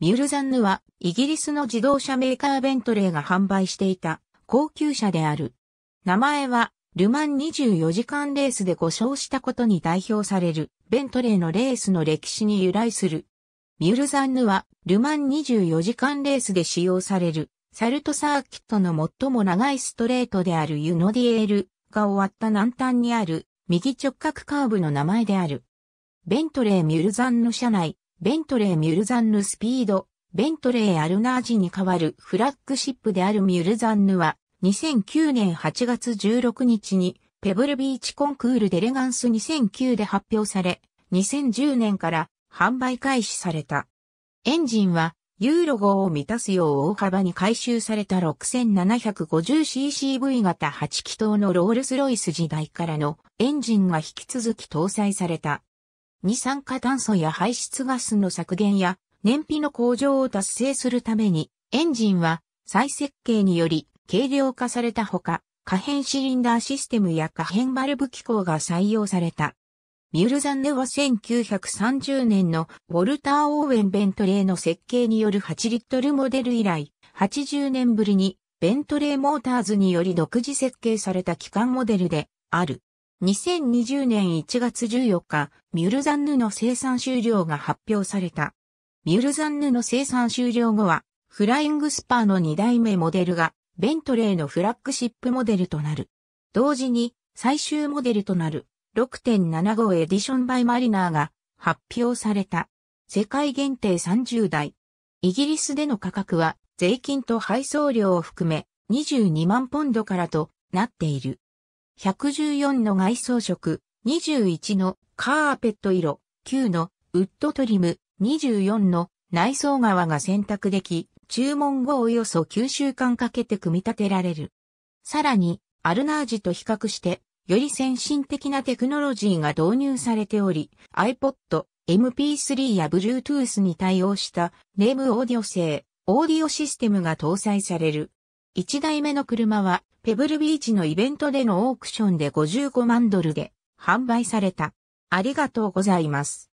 ミュルザンヌはイギリスの自動車メーカーベントレーが販売していた高級車である。名前はルマン24時間レースで故障したことに代表されるベントレーのレースの歴史に由来する。ミュルザンヌはルマン24時間レースで使用されるサルトサーキットの最も長いストレートであるユノディエールが終わった南端にある右直角カーブの名前である。ベントレーミュルザンヌ車内ベントレー・ミュルザンヌスピード、ベントレー・アルナージに代わるフラッグシップであるミュルザンヌは、2009年8月16日に、ペブルビーチコンクールデレガンス2009で発表され、2010年から販売開始された。エンジンは、ユーロ号を満たすよう大幅に回収された 6750ccV 型8気筒のロールスロイス時代からのエンジンが引き続き搭載された。二酸化炭素や排出ガスの削減や燃費の向上を達成するために、エンジンは再設計により軽量化されたほか、可変シリンダーシステムや可変バルブ機構が採用された。ミュールンでは1930年のウォルター・オーウェン・ベントレーの設計による8リットルモデル以来、80年ぶりにベントレーモーターズにより独自設計された機関モデルである。2020年1月14日、ミュルザンヌの生産終了が発表された。ミュルザンヌの生産終了後は、フライングスパーの2代目モデルが、ベントレーのフラッグシップモデルとなる。同時に、最終モデルとなる、6.75エディションバイマリナーが発表された。世界限定30台。イギリスでの価格は税金と配送料を含め22万ポンドからとなっている。114の外装色、21のカーペット色、9のウッドトリム、24の内装側が選択でき、注文後およそ9週間かけて組み立てられる。さらに、アルナージと比較して、より先進的なテクノロジーが導入されており、iPod、MP3 や Bluetooth に対応したネームオーディオ製、オーディオシステムが搭載される。1台目の車は、ペブルビーチのイベントでのオークションで55万ドルで販売された。ありがとうございます。